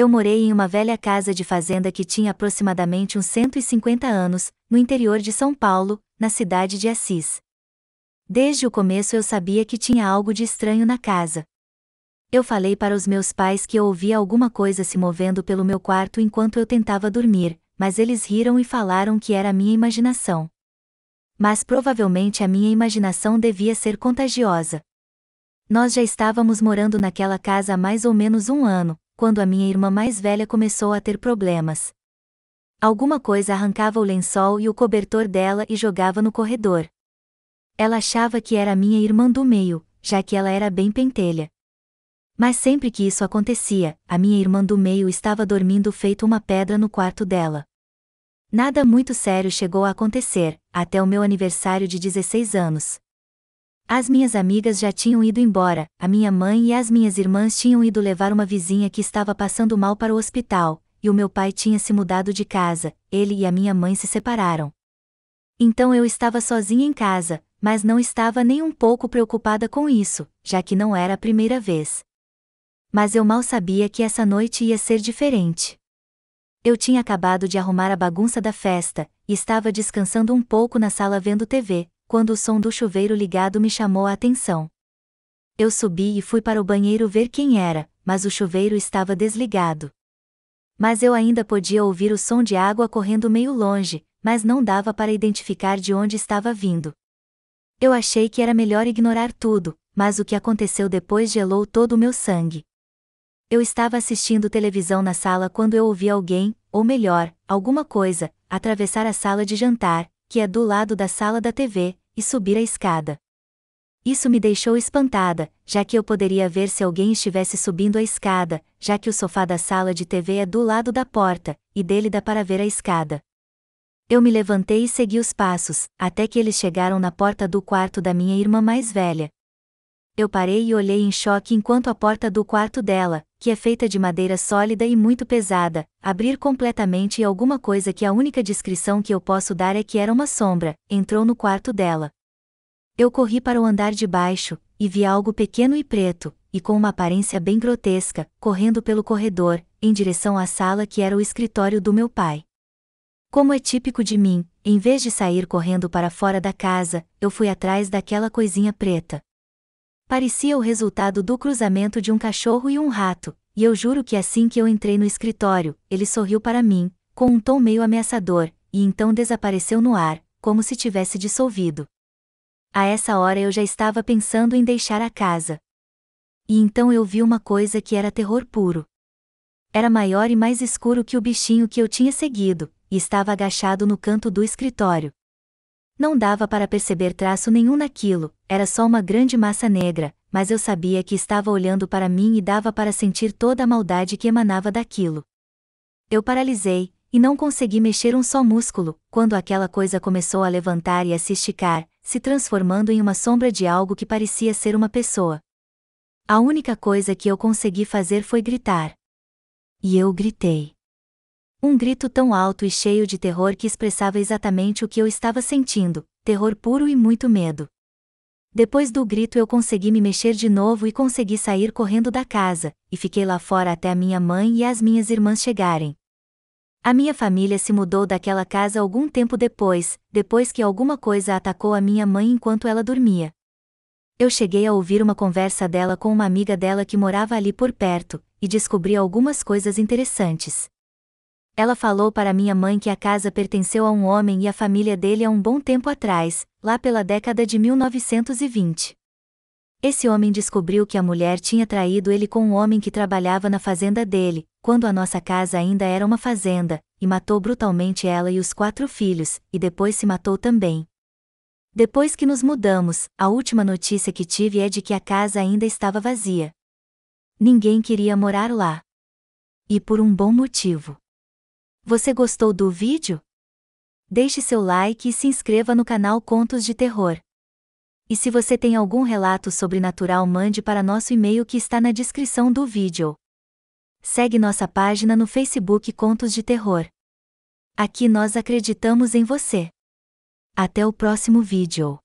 Eu morei em uma velha casa de fazenda que tinha aproximadamente uns 150 anos, no interior de São Paulo, na cidade de Assis. Desde o começo eu sabia que tinha algo de estranho na casa. Eu falei para os meus pais que eu ouvia alguma coisa se movendo pelo meu quarto enquanto eu tentava dormir, mas eles riram e falaram que era minha imaginação. Mas provavelmente a minha imaginação devia ser contagiosa. Nós já estávamos morando naquela casa há mais ou menos um ano, quando a minha irmã mais velha começou a ter problemas. Alguma coisa arrancava o lençol e o cobertor dela e jogava no corredor. Ela achava que era minha irmã do meio, já que ela era bem pentelha. Mas sempre que isso acontecia, a minha irmã do meio estava dormindo feito uma pedra no quarto dela. Nada muito sério chegou a acontecer, até o meu aniversário de 16 anos. As minhas amigas já tinham ido embora, a minha mãe e as minhas irmãs tinham ido levar uma vizinha que estava passando mal para o hospital, e o meu pai tinha se mudado de casa, ele e a minha mãe se separaram. Então eu estava sozinha em casa, mas não estava nem um pouco preocupada com isso, já que não era a primeira vez. Mas eu mal sabia que essa noite ia ser diferente. Eu tinha acabado de arrumar a bagunça da festa, e estava descansando um pouco na sala vendo TV, quando o som do chuveiro ligado me chamou a atenção. Eu subi e fui para o banheiro ver quem era, mas o chuveiro estava desligado. Mas eu ainda podia ouvir o som de água correndo meio longe, mas não dava para identificar de onde estava vindo. Eu achei que era melhor ignorar tudo, mas o que aconteceu depois gelou todo o meu sangue. Eu estava assistindo televisão na sala quando eu ouvi alguém, ou melhor, alguma coisa, atravessar a sala de jantar, que é do lado da sala da TV, e subir a escada. Isso me deixou espantada, já que eu poderia ver se alguém estivesse subindo a escada, já que o sofá da sala de TV é do lado da porta, e dele dá para ver a escada. Eu me levantei e segui os passos, até que eles chegaram na porta do quarto da minha irmã mais velha, eu parei e olhei em choque enquanto a porta do quarto dela, que é feita de madeira sólida e muito pesada, abrir completamente e alguma coisa que a única descrição que eu posso dar é que era uma sombra, entrou no quarto dela. Eu corri para o andar de baixo, e vi algo pequeno e preto, e com uma aparência bem grotesca, correndo pelo corredor, em direção à sala que era o escritório do meu pai. Como é típico de mim, em vez de sair correndo para fora da casa, eu fui atrás daquela coisinha preta. Parecia o resultado do cruzamento de um cachorro e um rato, e eu juro que assim que eu entrei no escritório, ele sorriu para mim, com um tom meio ameaçador, e então desapareceu no ar, como se tivesse dissolvido. A essa hora eu já estava pensando em deixar a casa. E então eu vi uma coisa que era terror puro. Era maior e mais escuro que o bichinho que eu tinha seguido, e estava agachado no canto do escritório. Não dava para perceber traço nenhum naquilo, era só uma grande massa negra, mas eu sabia que estava olhando para mim e dava para sentir toda a maldade que emanava daquilo. Eu paralisei, e não consegui mexer um só músculo, quando aquela coisa começou a levantar e a se esticar, se transformando em uma sombra de algo que parecia ser uma pessoa. A única coisa que eu consegui fazer foi gritar. E eu gritei. Um grito tão alto e cheio de terror que expressava exatamente o que eu estava sentindo, terror puro e muito medo. Depois do grito eu consegui me mexer de novo e consegui sair correndo da casa, e fiquei lá fora até a minha mãe e as minhas irmãs chegarem. A minha família se mudou daquela casa algum tempo depois, depois que alguma coisa atacou a minha mãe enquanto ela dormia. Eu cheguei a ouvir uma conversa dela com uma amiga dela que morava ali por perto, e descobri algumas coisas interessantes. Ela falou para minha mãe que a casa pertenceu a um homem e a família dele há um bom tempo atrás, lá pela década de 1920. Esse homem descobriu que a mulher tinha traído ele com um homem que trabalhava na fazenda dele, quando a nossa casa ainda era uma fazenda, e matou brutalmente ela e os quatro filhos, e depois se matou também. Depois que nos mudamos, a última notícia que tive é de que a casa ainda estava vazia. Ninguém queria morar lá. E por um bom motivo. Você gostou do vídeo? Deixe seu like e se inscreva no canal Contos de Terror. E se você tem algum relato sobrenatural, mande para nosso e-mail que está na descrição do vídeo. Segue nossa página no Facebook Contos de Terror. Aqui nós acreditamos em você. Até o próximo vídeo.